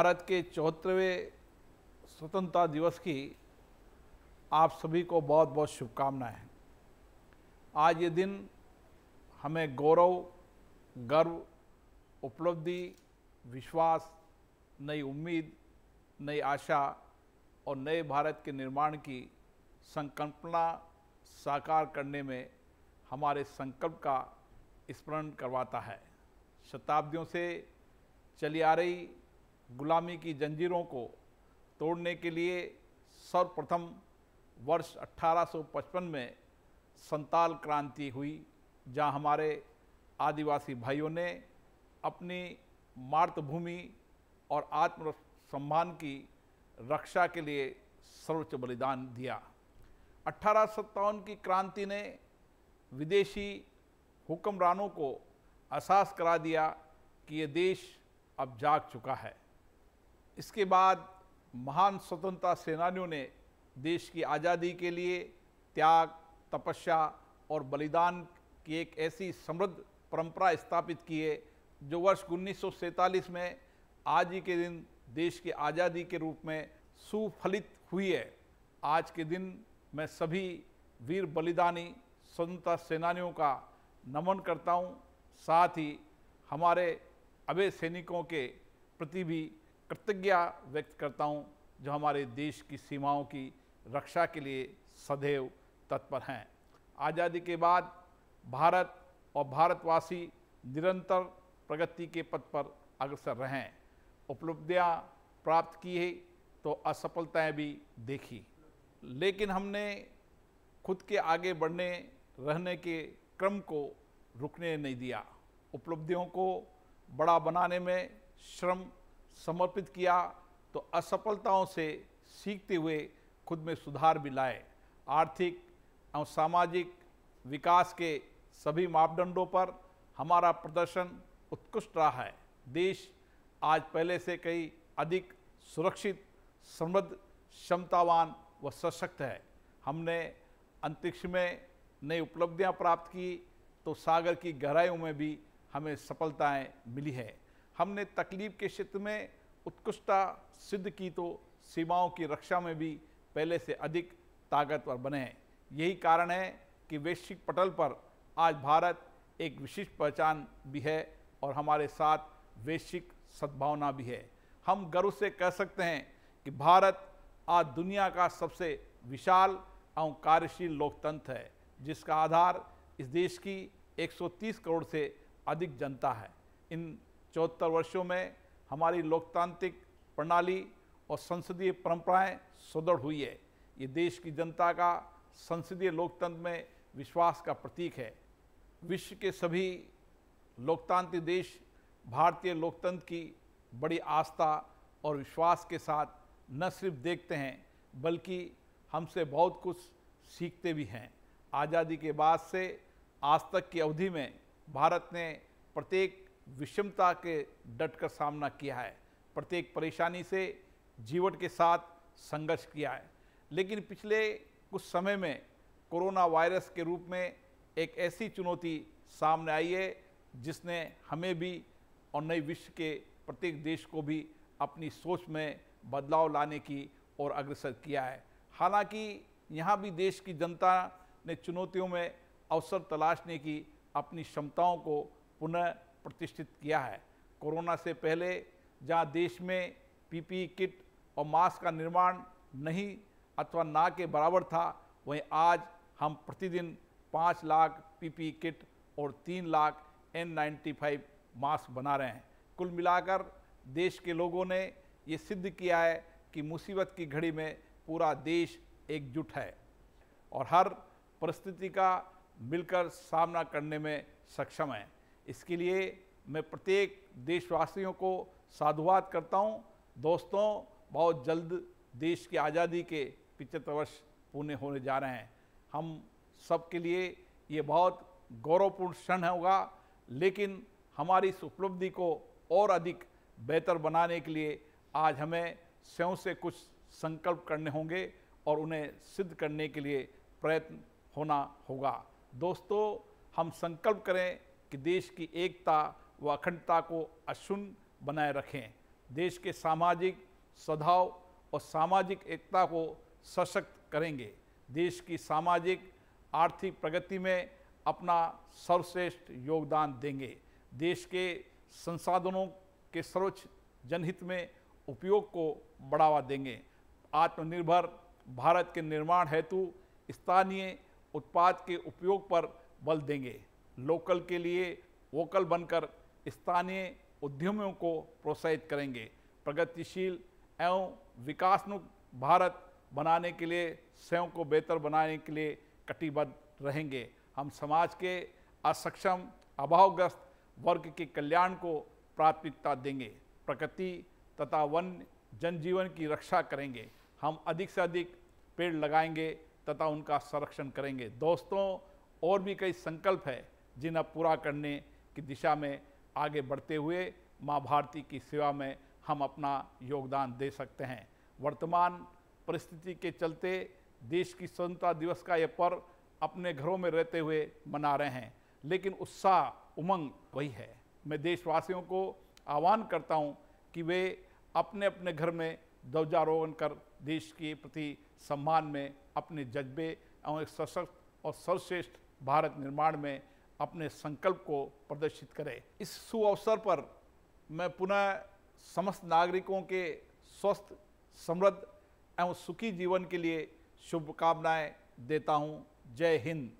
भारत के चौहत्तरवें स्वतंत्रता दिवस की आप सभी को बहुत बहुत शुभकामनाएं आज ये दिन हमें गौरव गर्व उपलब्धि विश्वास नई उम्मीद नई आशा और नए भारत के निर्माण की संकल्पना साकार करने में हमारे संकल्प का स्मरण करवाता है शताब्दियों से चली आ रही गुलामी की जंजीरों को तोड़ने के लिए सर्वप्रथम वर्ष 1855 में संताल क्रांति हुई जहां हमारे आदिवासी भाइयों ने अपनी मातृभूमि और आत्मसम्मान की रक्षा के लिए सर्वोच्च बलिदान दिया अट्ठारह की क्रांति ने विदेशी हुक्मरानों को एहसास करा दिया कि ये देश अब जाग चुका है इसके बाद महान स्वतंत्रता सेनानियों ने देश की आज़ादी के लिए त्याग तपस्या और बलिदान की एक ऐसी समृद्ध परंपरा स्थापित की है जो वर्ष उन्नीस में आज ही के दिन देश की आज़ादी के रूप में सुफलित हुई है आज के दिन मैं सभी वीर बलिदानी स्वतंत्रता सेनानियों का नमन करता हूँ साथ ही हमारे अभय सैनिकों के प्रति भी कृतज्ञता व्यक्त करता हूँ जो हमारे देश की सीमाओं की रक्षा के लिए सदैव तत्पर हैं आज़ादी के बाद भारत और भारतवासी निरंतर प्रगति के पथ पर अग्रसर रहें उपलब्धियाँ प्राप्त की है तो असफलताएं भी देखी लेकिन हमने खुद के आगे बढ़ने रहने के क्रम को रुकने नहीं दिया उपलब्धियों को बड़ा बनाने में श्रम समर्पित किया तो असफलताओं से सीखते हुए खुद में सुधार भी लाए आर्थिक और सामाजिक विकास के सभी मापदंडों पर हमारा प्रदर्शन उत्कृष्ट रहा है देश आज पहले से कई अधिक सुरक्षित समृद्ध क्षमतावान व सशक्त है हमने अंतरिक्ष में नई उपलब्धियां प्राप्त की तो सागर की गहराइयों में भी हमें सफलताएं मिली है हमने तकलीफ के क्षेत्र में उत्कृष्टता सिद्ध की तो सीमाओं की रक्षा में भी पहले से अधिक ताकतवर बने हैं यही कारण है कि वैश्विक पटल पर आज भारत एक विशिष्ट पहचान भी है और हमारे साथ वैश्विक सद्भावना भी है हम गर्व से कह सकते हैं कि भारत आज दुनिया का सबसे विशाल एवं कार्यशील लोकतंत्र है जिसका आधार इस देश की 130 करोड़ से अधिक जनता है इन चौहत्तर वर्षों में हमारी लोकतांत्रिक प्रणाली और संसदीय परंपराएं सुदृढ़ हुई है ये देश की जनता का संसदीय लोकतंत्र में विश्वास का प्रतीक है विश्व के सभी लोकतांत्रिक देश भारतीय लोकतंत्र की बड़ी आस्था और विश्वास के साथ न सिर्फ देखते हैं बल्कि हमसे बहुत कुछ सीखते भी हैं आज़ादी के बाद से आज तक की अवधि में भारत ने प्रत्येक विषमता के डट कर सामना किया है प्रत्येक परेशानी से जीवन के साथ संघर्ष किया है लेकिन पिछले कुछ समय में कोरोना वायरस के रूप में एक ऐसी चुनौती सामने आई है जिसने हमें भी और नए विश्व के प्रत्येक देश को भी अपनी सोच में बदलाव लाने की ओर अग्रसर किया है हालांकि यहाँ भी देश की जनता ने चुनौतियों में अवसर तलाशने की अपनी क्षमताओं को पुनः प्रतिष्ठित किया है कोरोना से पहले जहाँ देश में पीपी किट और मास्क का निर्माण नहीं अथवा ना के बराबर था वहीं आज हम प्रतिदिन पाँच लाख पीपी किट और तीन lakh N ninety five mask बना रहे हैं कुल मिलाकर देश के लोगों ने ये सिद्ध किया है कि मुसीबत की घड़ी में पूरा देश एकजुट है और हर परिस्थिति का मिलकर सामना करने में सक्षम है इसके लिए मैं प्रत्येक देशवासियों को साधुवाद करता हूँ दोस्तों बहुत जल्द देश की आज़ादी के पिचहत्तर वर्ष पूर्ण होने जा रहे हैं हम सबके लिए ये बहुत गौरवपूर्ण क्षण होगा लेकिन हमारी इस उपलब्धि को और अधिक बेहतर बनाने के लिए आज हमें स्वयं से कुछ संकल्प करने होंगे और उन्हें सिद्ध करने के लिए प्रयत्न होना होगा दोस्तों हम संकल्प करें कि देश की एकता व अखंडता को अशुन्न बनाए रखें देश के सामाजिक सद्भाव और सामाजिक एकता को सशक्त करेंगे देश की सामाजिक आर्थिक प्रगति में अपना सर्वश्रेष्ठ योगदान देंगे देश के संसाधनों के सर्वोच्च जनहित में उपयोग को बढ़ावा देंगे आत्मनिर्भर भारत के निर्माण हेतु स्थानीय उत्पाद के उपयोग पर बल देंगे लोकल के लिए वोकल बनकर स्थानीय उद्यमियों को प्रोत्साहित करेंगे प्रगतिशील एवं विकासमुख भारत बनाने के लिए स्वयं को बेहतर बनाने के लिए कटिबद्ध रहेंगे हम समाज के असक्षम अभावग्रस्त वर्ग के कल्याण को प्राथमिकता देंगे प्रकृति तथा वन जनजीवन की रक्षा करेंगे हम अधिक से अधिक पेड़ लगाएंगे तथा उनका संरक्षण करेंगे दोस्तों और भी कई संकल्प है जिन्हें पूरा करने की दिशा में आगे बढ़ते हुए माँ भारती की सेवा में हम अपना योगदान दे सकते हैं वर्तमान परिस्थिति के चलते देश की स्वतंत्रता दिवस का यह पर्व अपने घरों में रहते हुए मना रहे हैं लेकिन उत्साह उमंग वही है मैं देशवासियों को आह्वान करता हूं कि वे अपने अपने घर में ध्वजारोहण कर देश के प्रति सम्मान में अपने जज्बे और एक सशक्त और सर्वश्रेष्ठ भारत निर्माण में अपने संकल्प को प्रदर्शित करें इस सुअवसर पर मैं पुनः समस्त नागरिकों के स्वस्थ समृद्ध एवं सुखी जीवन के लिए शुभकामनाएं देता हूं जय हिंद